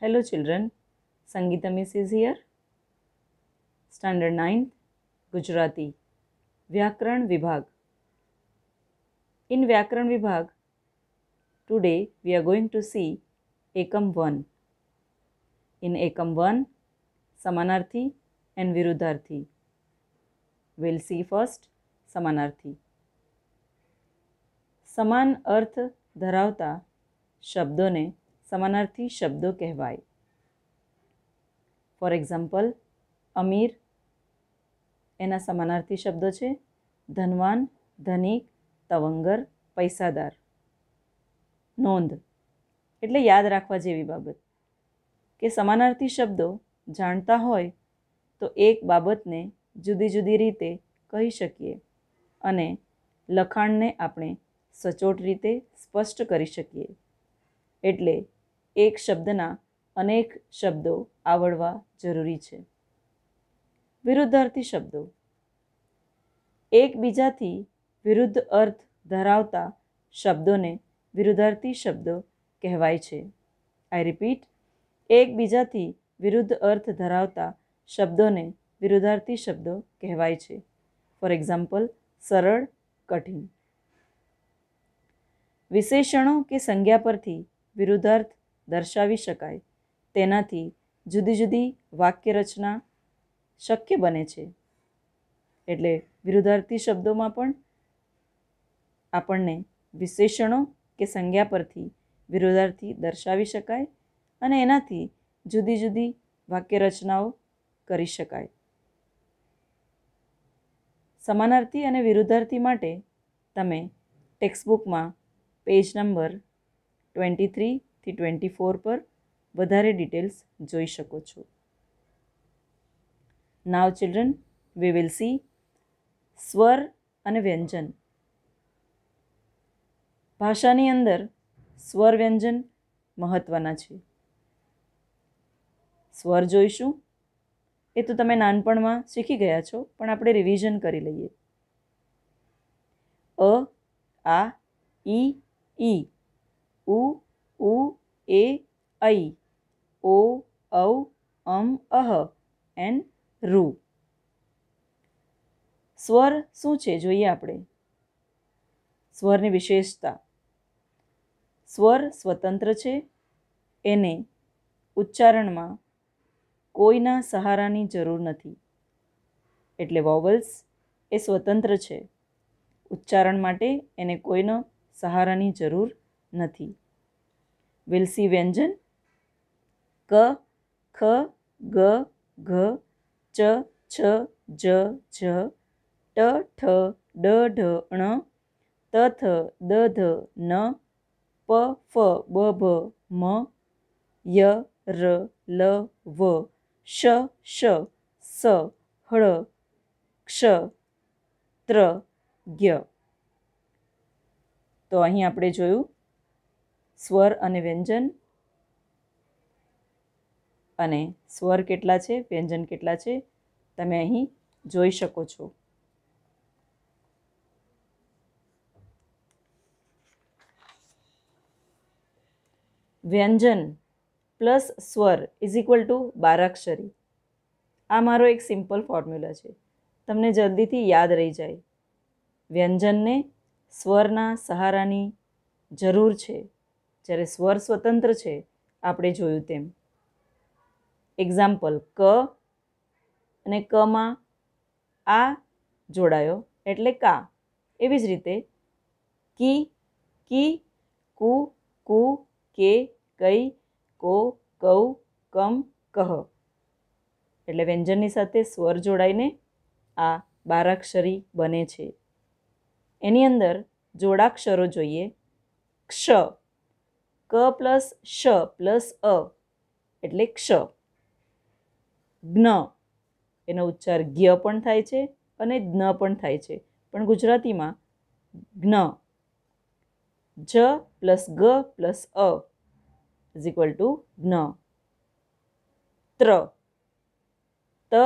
Hello children, Sangeeta Miss is here. Standard 9, Gujarati, Vyakaran Vibhag. In Vyakaran Vibhag, today we are going to see Ekam 1. In Ekam 1, Samanarthi and Virudharthi. We'll see first Samanarthi. समान अर्थ धरावता शब्दों ने સમાનાર્થી શબ્દો કહેવાય for example અમીર એના સમાનાર્થી શબ્દો છે ધનવાન ધનિક તવંગર પૈસાદાર નોંધ એટલે યાદ રાખવા જેવી બાબત કે સમાનાર્થી શબ્દો જાણતા હોય તો એક બાબતને જુદી જુદી રીતે કહી શકીએ અને લખાણને આપણે સચોટ રીતે સ્પષ્ટ કરી શકીએ એટલે એક શબ્દના અનેક શબ્દો આવડવા જરૂરી છે વિરુદ્ધાર્થી શબ્દો એકબીજાથી વિરુદ્ધ અર્થ ધરાવતા શબ્દોને વિરુદ્ધાર્થી શબ્દો કહેવાય છે આઈ રિપીટ એકબીજાથી વિરુદ્ધ અર્થ ધરાવતા શબ્દોને વિરુદ્ધાર્થી શબ્દો કહેવાય છે ફોર એક્ઝામ્પલ સરળ કઠિન વિશેષણો કે સંજ્ઞા પરથી વિરુદ્ધાર્થ દર્શાવી શકાય તેનાથી જુદી જુદી વાક્યરચના શક્ય બને છે એટલે વિરુદ્ધાર્થી શબ્દોમાં પણ આપણને વિશેષણો કે સંજ્ઞા પરથી વિરુદ્ધાર્થી દર્શાવી શકાય અને એનાથી જુદી જુદી વાક્યરચનાઓ કરી શકાય સમાનાર્થી અને વિરુદ્ધાર્થી માટે તમે ટેક્સ્ટબુકમાં પેજ નંબર ટ્વેન્ટી થ્રી થી ટ્વેન્ટી ફોર પર વધારે ડિટેલ્સ જોઈ શકો છો now children we will see સ્વર અને વ્યંજન ભાષાની અંદર સ્વર વ્યંજન મહત્ત્વના છે સ્વર જોઈશું એ તો તમે નાનપણમાં શીખી ગયા છો પણ આપણે રિવિઝન કરી લઈએ અ આ ઈ ઈ ઉ ઉ એ ઐ ઓ ઔ અમ અહ એન રૂ સ્વર શું છે જોઈએ આપણે સ્વરની વિશેષતા સ્વર સ્વતંત્ર છે એને ઉચ્ચારણમાં કોઈના સહારાની જરૂર નથી એટલે વોવલ્સ એ સ્વતંત્ર છે ઉચ્ચારણ માટે એને કોઈનો સહારાની જરૂર નથી વેલસી વ્યંજન ક ખ ગ ઘ ચ છ જ જ ટ ઠ ડ ઢ ણ ત થ દ ધ ન પ ફ બ ભ મ ય ર લ વ શ શ સ હળ ક્ષ ત્ર જ્ઞ તો અહીં આપણે જોયું સ્વર અને વ્યંજન અને સ્વર કેટલા છે વ્યંજન કેટલા છે તમે અહીં જોઈ શકો છો વ્યંજન પ્લસ સ્વર ઇઝ ઇક્વલ ટુ બારાક્ષરી આ મારો એક સિમ્પલ ફોર્મ્યુલા છે તમને જલ્દીથી યાદ રહી જાય વ્યંજનને સ્વરના સહારાની જરૂર છે જ્યારે સ્વર સ્વતંત્ર છે આપણે જોયું તેમ એક્ઝામ્પલ ક અને કમાં આ જોડાયો એટલે કા એવી જ રીતે કી કી કુ કુ કે કઈ કો કૌ કમ કહ એટલે વ્યંજનની સાથે સ્વર જોડાઈને આ બારાક્ષરી બને છે એની અંદર જોડાક્ષરો જોઈએ ક્ષ ક પ્લસ શ પ્લસ અ એટલે ક્ષ જ્ઞ એનો ઉચ્ચાર જ્ઞ પણ થાય છે અને જ્ઞ પણ થાય છે પણ ગુજરાતીમાં જ્ઞ જ પ્લસ ગ પ્લસ અ ઇઝ ઇક્વલ ટુ જ્ઞ ત્ર ત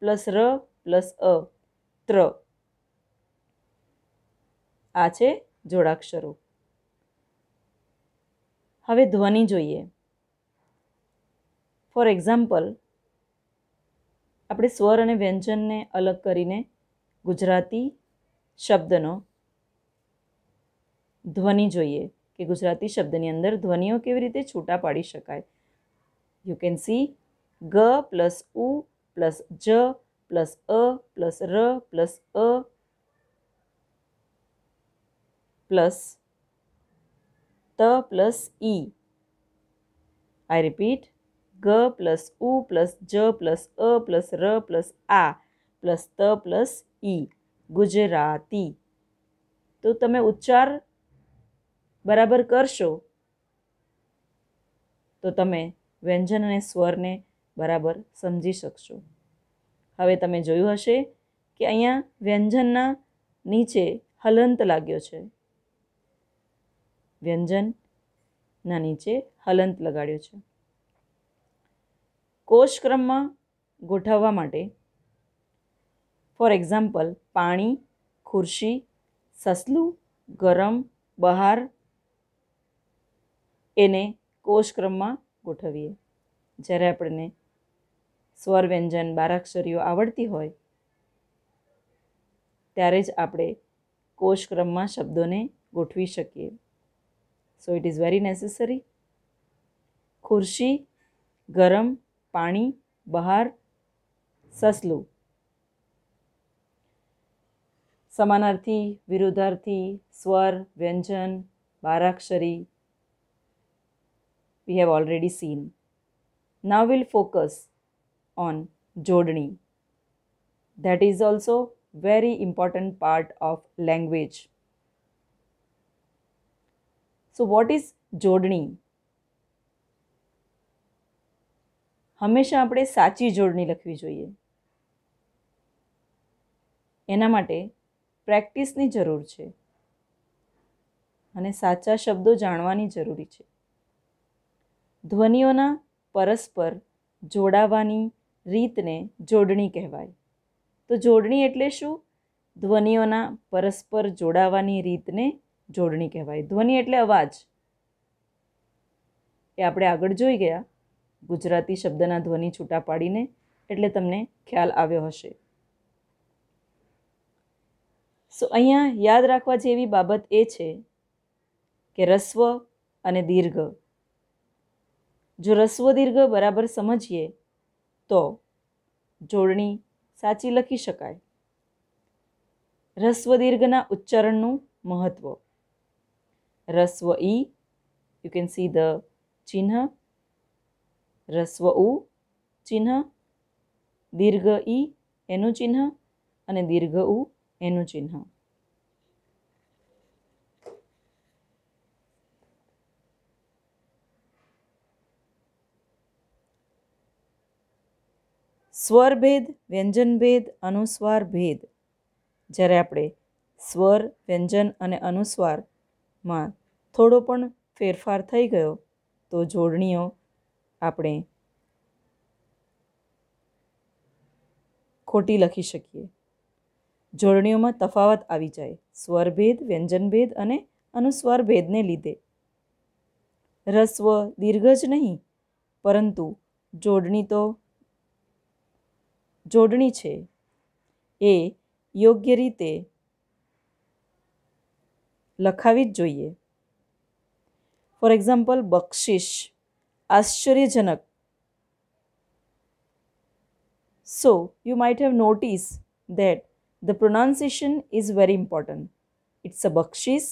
પ્લસ ર પ્લસ અ ત્ર આ છે જોડાક્ષરો હવે ધ્વનિ જોઈએ ફોર એક્ઝામ્પલ આપણે સ્વર અને વ્યંજનને અલગ કરીને ગુજરાતી શબ્દનો ધ્વનિ જોઈએ કે ગુજરાતી શબ્દની અંદર ધ્વનિઓ કેવી રીતે છૂટા પાડી શકાય યુ કેન સી ગ પ્લસ ઉ પ્લસ જ પ્લસ અ પ્લસ ર પ્લસ અ પ્લસ ત પ્લસ ઈ આઈ રિપીટ ગ પ્લસ ઉ પ્લસ જ પ્લસ અ પ્લસ ર પ્લસ આ પ્લસ ત પ્લસ ઈ ગુજરાતી તો તમે ઉચ્ચાર બરાબર કરશો તો તમે વ્યંજન અને સ્વરને બરાબર સમજી શકશો હવે તમે જોયું હશે કે અહીંયા વ્યંજનના નીચે હલંત લાગ્યો છે વ્યંજનના નીચે હલંત લગાડ્યો છે કોષક્રમમાં ગોઠવવા માટે ફોર એક્ઝામ્પલ પાણી ખુરશી સસલું ગરમ બહાર એને કોષક્રમમાં ગોઠવીએ જ્યારે આપણને સ્વર વ્યંજન બારાક્ષરીઓ આવડતી હોય ત્યારે જ આપણે કોષક્રમમાં શબ્દોને ગોઠવી શકીએ so it is very necessary ખુરશી garam, pani, bahar, saslu. samanarthi, virudharthi, swar, vyanjan, barakshari. we have already seen. Now we'll focus on Jodhani. That is also very important part of language. So what is જોડણી હંમેશા આપણે સાચી જોડણી લખવી જોઈએ એના માટે પ્રેક્ટિસની જરૂર છે અને સાચા શબ્દો જાણવાની જરૂરી છે ધ્વનિઓના પરસ્પર જોડાવાની રીતને જોડણી કહેવાય તો જોડણી એટલે શું ધ્વનિઓના પરસ્પર જોડાવાની રીતને જોડણી કહેવાય ધ્વનિ એટલે અવાજ એ આપણે આગળ જોઈ ગયા ગુજરાતી શબ્દના ધ્વનિ છૂટા પાડીને એટલે તમને ખ્યાલ આવ્યો હશે સો અહીંયા યાદ રાખવા જેવી બાબત એ છે કે રસ્વ અને દીર્ઘ જો રસ્વ દીર્ઘ બરાબર સમજીએ તો જોડણી સાચી લખી શકાય રસ્વ દીર્ઘના ઉચ્ચારણનું મહત્ત્વ રસ્વ E. You can see the ચિહ્ન રસ્વ ઉ ચિહ્ન દીર્ઘ ઈ એનું ચિહ્ન અને દીર્ઘ ઉ એનું ચિહ્ન વ્યંજન ભેદ અનુસ્વાર ભેદ જ્યારે આપણે સ્વર વ્યંજન અને અનુસ્વાર માં થોડો પણ ફેરફાર થઈ ગયો તો જોડણીઓ આપણે ખોટી લખી શકીએ જોડણીઓમાં તફાવત આવી જાય સ્વરભેદ વ્યંજનભેદ અને અનુસ્વરભેદને લીધે રસ્વ દીર્ઘ જ નહીં પરંતુ જોડણી તો જોડણી છે એ યોગ્ય રીતે લખાવી જ જોઈએ ફોર એક્ઝામ્પલ બક્ષિશ આશ્ચર્યજનક so you might have notice that the pronunciation is very important. It's a bakshis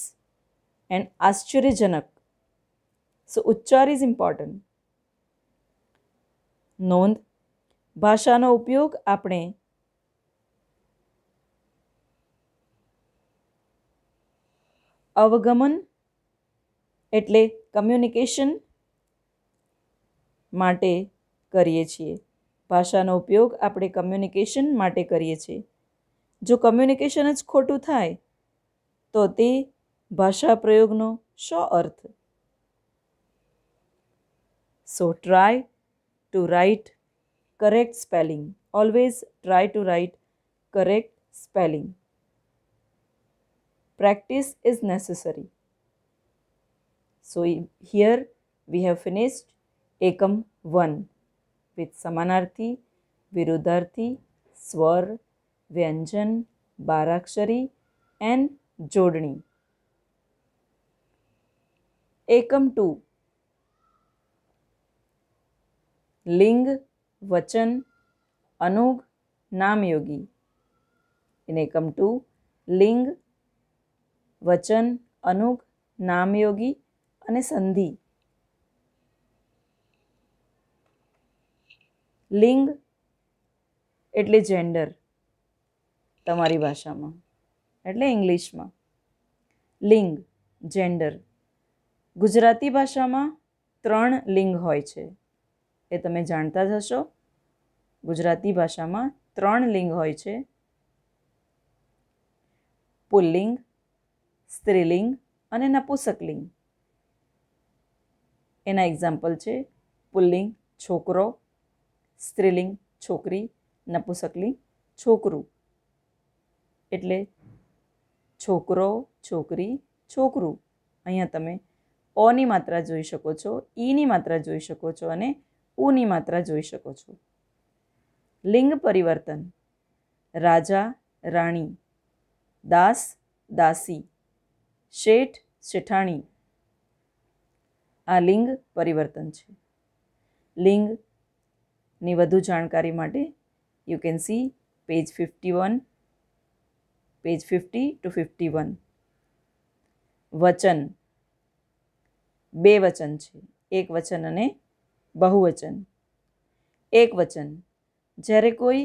and ascharyajanak. So ઉચ્ચાર is important. નોંધ ભાષાનો ઉપયોગ આપણે અવગમન એટલે કમ્યુનિકેશન માટે કરીએ છીએ ભાષાનો ઉપયોગ આપણે કમ્યુનિકેશન માટે કરીએ છીએ જો કમ્યુનિકેશન જ ખોટું થાય તો તે ભાષા પ્રયોગનો શો અર્થ so try to write correct spelling always try to write correct spelling practice is necessary. So here we have finished Ekam 1 with Samanarthi, Virudharthi, Swar, Vyanjan, Barakshari and Jodani. Ekam 2 લિંગ વચન અનુગ નામયોગી ઇન એકમ two લિંગ વચન અનુગ નામયોગી અને સંધિ લિંગ એટલે gender તમારી ભાષામાં એટલે ઇંગ્લિશમાં લિંગ જેન્ડર ગુજરાતી ભાષામાં ત્રણ લિંગ હોય છે એ તમે જાણતા જ હશો ગુજરાતી ભાષામાં ત્રણ લિંગ હોય છે પુલ્લિંગ સ્ત્રીલિંગ અને નપુસકલિંગ એના એક્ઝામ્પલ છે પુલ્લિંગ છોકરો સ્ત્રીલિંગ છોકરી નપુસકલિંગ છોકરું એટલે છોકરો છોકરી છોકરું અહીંયા તમે ઓની માત્રા જોઈ શકો છો ઈની માત્રા જોઈ શકો છો અને ઉની માત્રા જોઈ શકો છો લિંગ પરિવર્તન રાજા રાણી દાસ દાસી શેઠ શેઠાણી આ લિંગ પરિવર્તન છે લિંગની વધુ જાણકારી માટે you can see page fifty one page fifty two fifty one વચન બે વચન છે એક વચન અને બહુવચન એક વચન જ્યારે કોઈ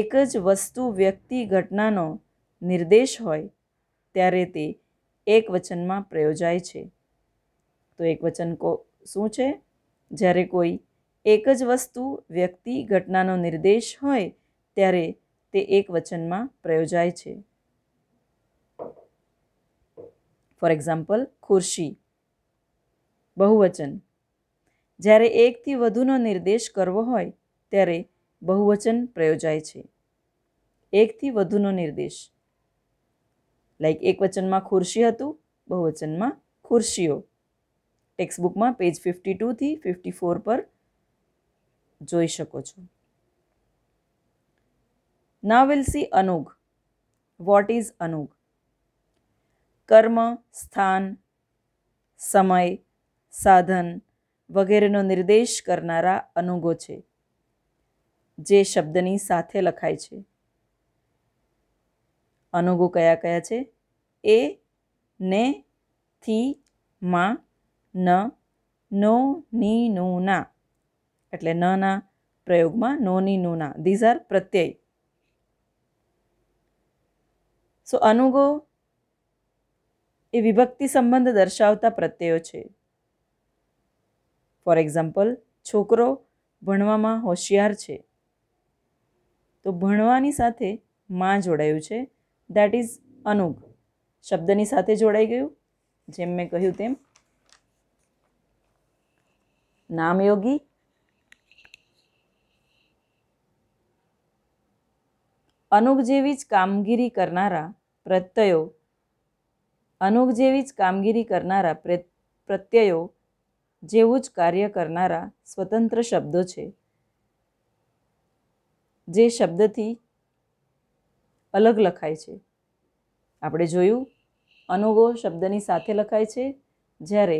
એક જ વસ્તુ વ્યક્તિ ઘટનાનો નિર્દેશ હોય ત્યારે તે એક વચનમાં પ્રયોજાય છે તો એક વચન કો શું છે જ્યારે કોઈ એક જ વસ્તુ વ્યક્તિ ઘટનાનો નિર્દેશ હોય ત્યારે તે એક વચનમાં પ્રયોજાય છે ફોર એક્ઝામ્પલ ખુરશી બહુવચન જ્યારે એકથી વધુનો નિર્દેશ કરવો હોય ત્યારે બહુવચન પ્રયોજાય છે એકથી વધુનો નિર્દેશ લાઈક એક વચનમાં ખુરશી હતું બહુવચનમાં ખુરશીઓ ટેક્સ્ટબુકમાં પેજ ફિફ્ટી ટુથી ફિફ્ટી ફોર પર જોઈ શકો છો ના વિલ સી અનુગ વોટ ઇઝ અનુગ કર્મ સ્થાન સમય સાધન વગેરેનો નિર્દેશ કરનારા અનુગો છે જે શબ્દની સાથે લખાય છે અનુગો કયા કયા છે એ ને થી માં ન નો ની નું ના એટલે ન ના પ્રયોગમાં નો ની નું ના ધીઝ આર પ્રત્યય સો અનુગો એ વિભક્તિ સંબંધ દર્શાવતા પ્રત્યયો છે ફોર એક્ઝામ્પલ છોકરો ભણવામાં હોશિયાર છે તો ભણવાની સાથે માં જોડાયું છે દેટ ઇઝ અનુગ શબ્દની સાથે જોડાઈ ગયું જેમ મેં કહ્યું તેમ નામ યોગી અનુગ જેવી જ કામગીરી કરનારા પ્રત્યયો અનુગ જેવી જ કામગીરી કરનારા પ્રત્યયો જેવું જ કાર્ય કરનારા સ્વતંત્ર શબ્દો છે જે શબ્દથી અલગ લખાય છે આપણે જોયું અનુગો શબ્દની સાથે લખાય છે જ્યારે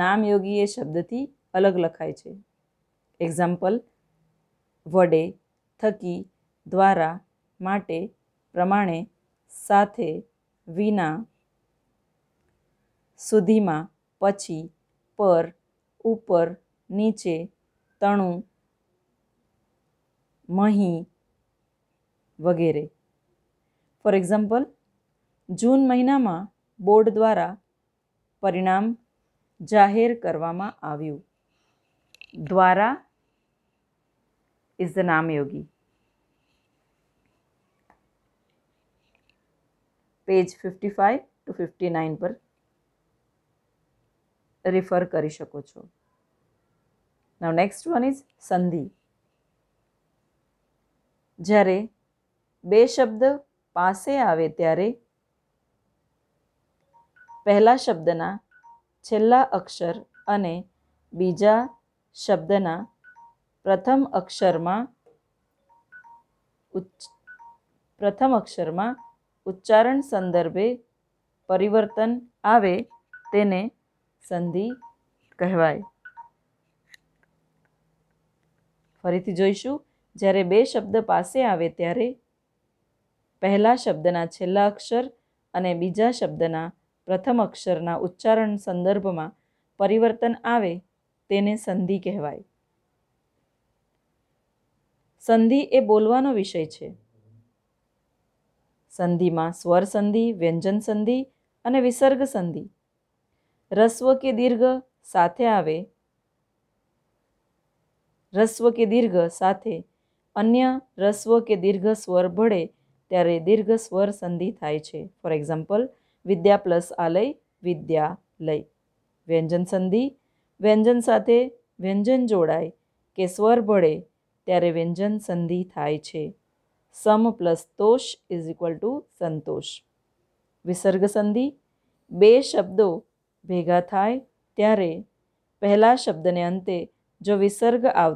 નામયોગી એ શબ્દથી અલગ લખાય છે એક્ઝામ્પલ વડે થકી દ્વારા માટે પ્રમાણે સાથે વિના સુધીમાં પછી પર ઉપર નીચે તણું મહી વગેરે ફોર એક્ઝામ્પલ જૂન મહિનામાં બોર્ડ દ્વારા પરિણામ જાહેર કરવામાં આવ્યું દ્વારા ઇઝ ધ નામ યોગી page fifty five to fifty nine પર રિફર કરી શકો છો નાવ નેક્સ્ટ વન ઇઝ સંધિ જ્યારે બે શબ્દ પાસે આવે ત્યારે પહેલા શબ્દના છેલ્લા અક્ષર અને બીજા શબ્દના પ્રથમ અક્ષરમાં ઉચ્ચ પ્રથમ અક્ષરમાં ઉચ્ચારણ સંદર્ભે પરિવર્તન આવે તેને સંધિ કહેવાય ફરીથી જોઈશું જ્યારે બે શબ્દ પાસે આવે ત્યારે પહેલા શબ્દના છેલ્લા અક્ષર અને બીજા શબ્દના પ્રથમ અક્ષરના ઉચ્ચારણ સંદર્ભમાં પરિવર્તન આવે તેને સંધિ કહેવાય સંધિ એ બોલવાનો વિષય છે સંધિમાં સ્વર સંધિ વ્યંજન સંધિ અને વિસર્ગ સંધિ રસ્વ કે દીર્ઘ સાથે આવે રસ્વ કે દીર્ઘ સાથે અન્ય રસ્વ કે દીર્ઘ સ્વર ભળે ત્યારે દીર્ઘ સ્વર સંધિ થાય છે ફોર એક્ઝામ્પલ વિદ્યા પ્લસ આલય વિદ્યા લય વ્યંજન સંધિ વ્યંજન સાથે વ્યંજન જોડાય કે સ્વર ભળે ત્યારે વ્યંજન સંધિ થાય છે સમ પ્લસ તોષ ઇઝ ઇક્વલ ટુ સંતોષ વિસર્ગ સંધિ બે શબ્દો ભેગા થાય ત્યારે પહેલા શબ્દને અંતે જો વિસર્ગ આવ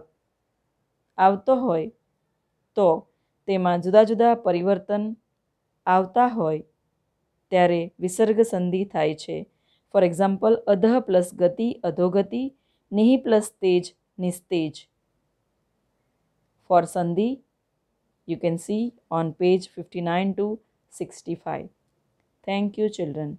આવતો હોય તો તેમાં જુદા જુદા પરિવર્તન આવતા હોય ત્યારે વિસર્ગ સંધિ થાય છે ફોર એક્ઝામ્પલ અધ પ્લસ ગતિ અધોગતિ નિહિ પ્લસ તેજ નિસ્તેજ ફોર સંધિ you can see on page fifty nine to sixty five thank you children